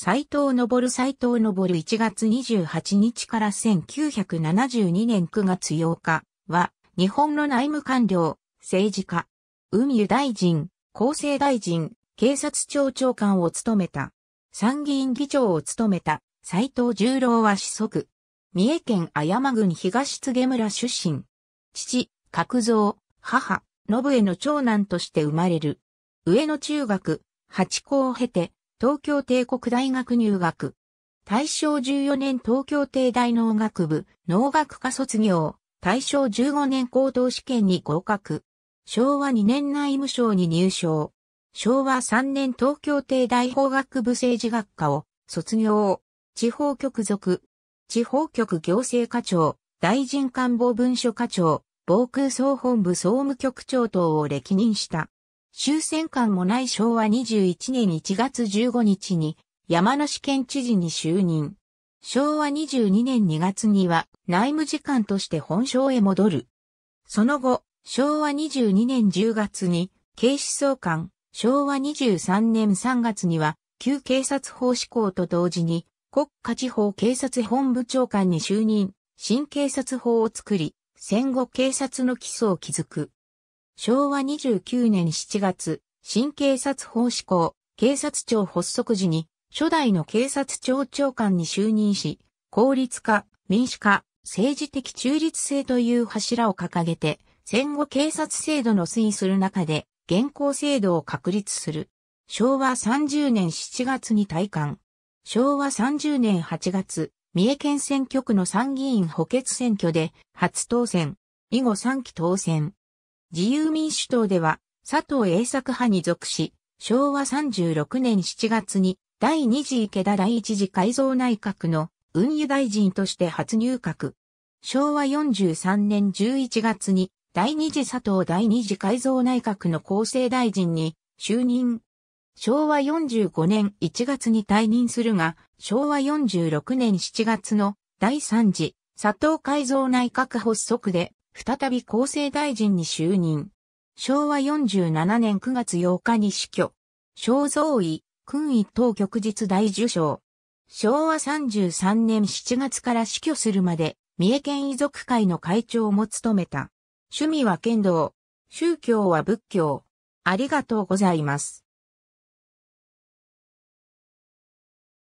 斎藤昇斎藤昇1月28日から1972年9月8日は、日本の内務官僚、政治家、運輸大臣、厚生大臣、警察庁長官を務めた。参議院議長を務めた斎藤十郎は子息。三重県阿山郡東津村出身。父、角蔵、母、信江の長男として生まれる。上野中学、八校を経て、東京帝国大学入学。大正14年東京帝大農学部、農学科卒業。大正15年高等試験に合格。昭和2年内務省に入省。昭和3年東京帝大法学部政治学科を卒業。地方局属。地方局行政課長、大臣官房文書課長、防空総本部総務局長等を歴任した。終戦間もない昭和21年1月15日に山梨県知事に就任。昭和22年2月には内務次官として本省へ戻る。その後、昭和22年10月に警視総監、昭和23年3月には旧警察法施行と同時に国家地方警察本部長官に就任、新警察法を作り、戦後警察の基礎を築く。昭和29年7月、新警察法施行、警察庁発足時に、初代の警察庁長官に就任し、効率化、民主化、政治的中立性という柱を掲げて、戦後警察制度の推移する中で、現行制度を確立する。昭和30年7月に退官。昭和30年8月、三重県選挙区の参議院補欠選挙で初当選。以後3期当選。自由民主党では、佐藤栄作派に属し、昭和36年7月に第2次池田第1次改造内閣の運輸大臣として初入閣。昭和43年11月に第2次佐藤第2次改造内閣の厚生大臣に就任。昭和45年1月に退任するが、昭和46年7月の第3次佐藤改造内閣発足で再び厚生大臣に就任。昭和47年9月8日に死去。肖像位、勲位等旭日大受賞。昭和33年7月から死去するまで、三重県遺族会の会長も務めた。趣味は剣道。宗教は仏教。ありがとうございます。